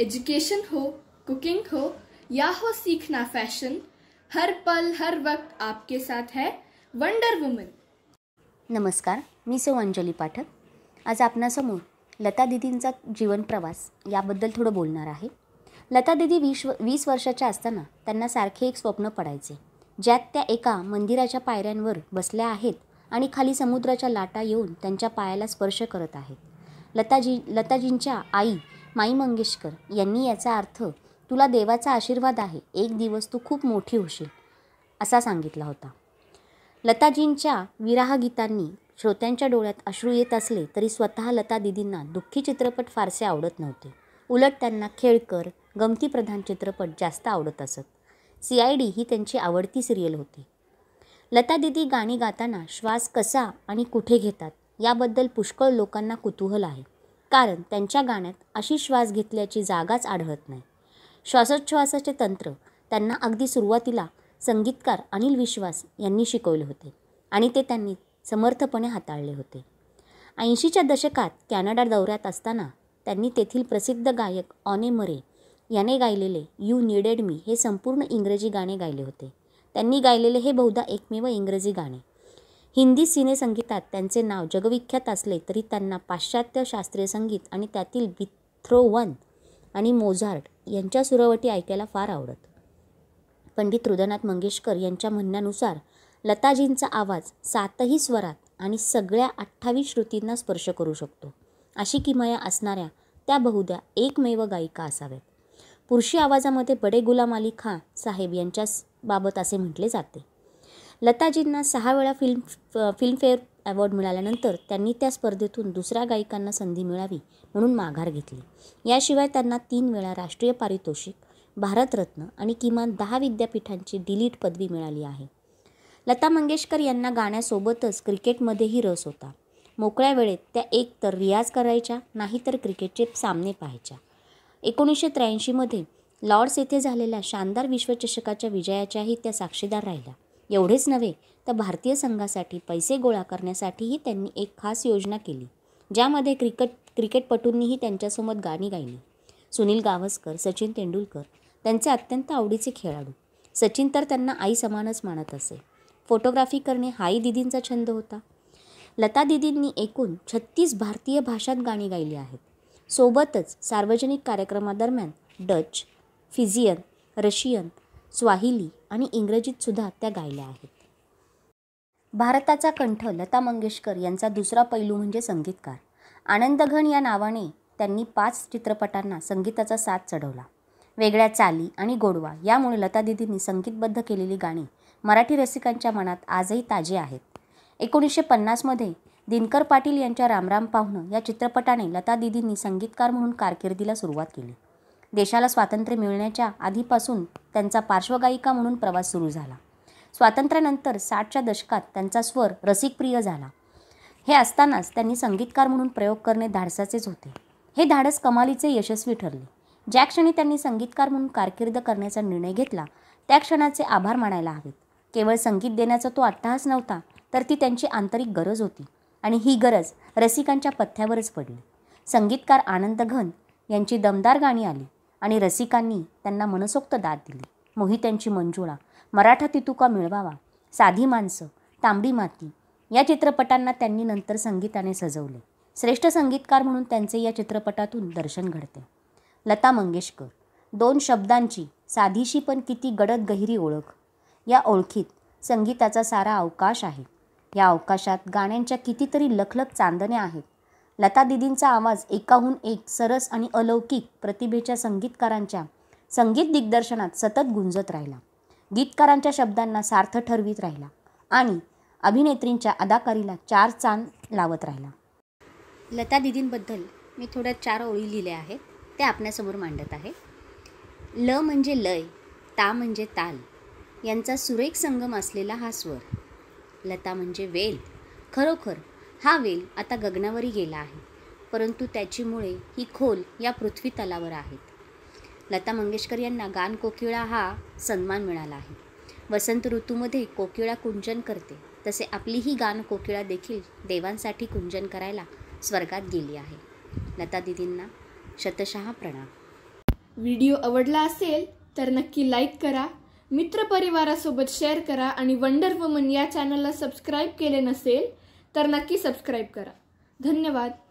education हो cooking हो या हो सीखना फैशन हर पल हर वक्त आपके साथ है वंडर वुमन नमस्कार मी सौ अंजली पाठक आज आपणासमोर लता दिदींचा जीवन प्रवास याबद्दल थोडं बोलणार आहे लता दिदी वीस वीस वर्षाच्या असताना त्यांना सारखे एक स्वप्न पडायचे ज्यात त्या एका मंदिराच्या पायऱ्यांवर बसल्या आहेत आणि खाली समुद्राच्या लाटा येऊन त्यांच्या पायाला स्पर्श करत आहेत लताजी लताजींच्या आई माई मंगेशकर यांनी याचा अर्थ तुला देवाचा आशीर्वाद आहे एक दिवस तू खूप मोठी होशील असा सांगितला होता लताजींच्या विराहगीतांनी श्रोत्यांच्या डोळ्यात अश्रू येत असले तरी स्वतः लता दिदींना दुःखी चित्रपट फारसे आवडत नव्हते उलट त्यांना खेळकर गमतीप्रधान चित्रपट जास्त आवडत असत सी आय डी ही त्यांची आवडती सिरियल होती लता दिदी गाणी गाताना श्वास कसा आणि कुठे घेतात याबद्दल पुष्कळ लोकांना कुतूहल आहे कारण त्यांच्या गाण्यात अशी श्वास घेतल्याची जागाच आढळत नाही श्वासोच्छ्वासाचे तंत्र त्यांना अगदी सुरुवातीला संगीतकार अनिल विश्वास यांनी शिकवले होते आणि ते त्यांनी समर्थपणे हाताळले होते ऐंशीच्या दशकात कॅनडा दौऱ्यात असताना त्यांनी तेथील प्रसिद्ध गायक ऑने मरे याने गायलेले यू नीडेड मी हे संपूर्ण इंग्रजी गाणे गायले होते त्यांनी गायलेले हे बहुधा एकमेव इंग्रजी गाणे हिंदी सिनेसंगीतात त्यांचे नाव जगविख्यात असले तरी त्यांना पाश्चात्य शास्त्रीय संगीत आणि त्यातील बिथ्रोवन आणि मोझार्ट यांच्या सुरवटी ऐकायला फार आवडत पंडित हृदयनाथ मंगेशकर यांच्या म्हणण्यानुसार लताजींचा आवाज सातही स्वरात आणि सगळ्या अठ्ठावीस श्रुतींना स्पर्श करू शकतो अशी किमया असणाऱ्या त्या बहुद्या एकमेव गायिका असाव्यात पुरुषी आवाजामध्ये बडे गुलाम अली खान साहेब बाबत असे म्हटले जाते लताजींना सहा वेळा फिल्म फिल्मफेअर अवॉर्ड मिळाल्यानंतर त्यांनी त्या स्पर्धेतून दुसऱ्या गायिकांना संधी मिळावी म्हणून माघार घेतली याशिवाय त्यांना तीन वेळा राष्ट्रीय पारितोषिक भारतरत्न आणि किमान दहा विद्यापीठांची डिलीट पदवी मिळाली आहे लता मंगेशकर यांना गाण्यासोबतच क्रिकेटमध्येही रस होता मोकळ्या वेळेत त्या एक तर रियाज करायच्या नाही तर क्रिकेटचे सामने पाहायच्या एकोणीसशे त्र्याऐंशीमध्ये लॉर्ड्स येथे झालेल्या शानदार विश्वचषकाच्या विजयाच्याही त्या साक्षीदार राहिल्या एवढेच नव्हे तर भारतीय संघासाठी पैसे गोळा करण्यासाठीही त्यांनी एक खास योजना केली ज्यामध्ये क्रिकेट क्रिकेटपटूंनीही त्यांच्यासोबत गाणी गायली सुनील गावस्कर सचिन तेंडुलकर त्यांचे अत्यंत आवडीचे खेळाडू सचिन तर त्यांना आई समानच मानत असे फोटोग्राफी करणे हाही दिदींचा छंद होता लता दिदींनी एकूण छत्तीस भारतीय भाषांत गाणी गायली आहेत सोबतच सार्वजनिक कार्यक्रमादरम्यान डच फिजियन रशियन स्वाहिली आणि इंग्रजीतसुद्धा त्या गायल्या आहेत भारताचा कंठ लता मंगेशकर यांचा दुसरा पैलू म्हणजे संगीतकार आनंदघन या नावाने त्यांनी पाच चित्रपटांना संगीताचा साथ चढवला वेगळ्या चाली आणि गोडवा यामुळे लता दिदींनी संगीतबद्ध केलेली गाणी मराठी रसिकांच्या मनात आजही ताजे आहेत एकोणीसशे पन्नासमध्ये दिनकर पाटील यांच्या रामराम पाहुणं या चित्रपटाने लता दिदींनी संगीतकार म्हणून कारकिर्दीला सुरुवात केली देशाला स्वातंत्र्य मिळण्याच्या आधीपासून त्यांचा पार्श्वगायिका म्हणून प्रवास सुरू झाला स्वातंत्र्यानंतर साठच्या दशकात त्यांचा स्वर रसिकप्रिय झाला हे असतानाच त्यांनी संगीतकार म्हणून प्रयोग करणे धाडसाचेच होते हे धाडस कमालीचे यशस्वी ठरले ज्या क्षणी त्यांनी संगीतकार म्हणून कारकीर्द करण्याचा निर्णय घेतला त्या क्षणाचे आभार मानायला हवेत केवळ संगीत देण्याचा तो आत्ताच नव्हता तर ती त्यांची आंतरिक गरज होती आणि ही गरज रसिकांच्या पथ्यावरच पडली संगीतकार आनंद घन यांची दमदार गाणी आली आणि रसिकांनी त्यांना मनसोक्त दाद दिली मोहित्यांची मंजुळा मराठा तितुका मिळवावा साधी माणसं तांबडी माती या चित्रपटांना त्यांनी नंतर संगीताने सजवले श्रेष्ठ संगीतकार म्हणून त्यांचे या चित्रपटातून दर्शन घडते लता मंगेशकर दोन शब्दांची साधीशी पण किती गडद गहिरी ओळख या ओळखीत संगीताचा सारा अवकाश आहे या अवकाशात गाण्यांच्या कितीतरी लखलख चांदण्या आहेत लता दिदींचा आवाज एकाहून एक सरस आणि अलौकिक प्रतिभेच्या संगीतकारांच्या संगीत दिग्दर्शनात सतत गुंजत राहिला गीतकारांच्या शब्दांना सार्थ ठरवीत राहिला आणि अभिनेत्रींच्या अदाकारीला चार चांद लावत राहिला लता दिदींबद्दल मी थोड्या चार ओळी लिहिल्या आहेत त्या आपल्यासमोर मांडत आहे ल म्हणजे लय ता म्हणजे ताल यांचा सुरेख संगम असलेला हा स्वर लता म्हणजे वेल खरोखर हा वेल आता गगनावरही गेला आहे परंतु त्याची मुळे ही खोल या पृथ्वी तलावर आहेत लता मंगेशकर यांना गान कोकिळा हा सन्मान मिळाला आहे वसंत ऋतूमध्ये कोकिळा कुंजन करते तसे आपलीही गान कोकिळा देखील देवांसाठी कुंजन करायला स्वर्गात गेली आहे लता दिदींना शतशः प्रणाम व्हिडिओ आवडला असेल तर नक्की लाईक करा मित्रपरिवारासोबत शेअर करा आणि वंडर वुमन या चॅनलला सबस्क्राईब केले नसेल तर नक्की सबस्क्राईब करा धन्यवाद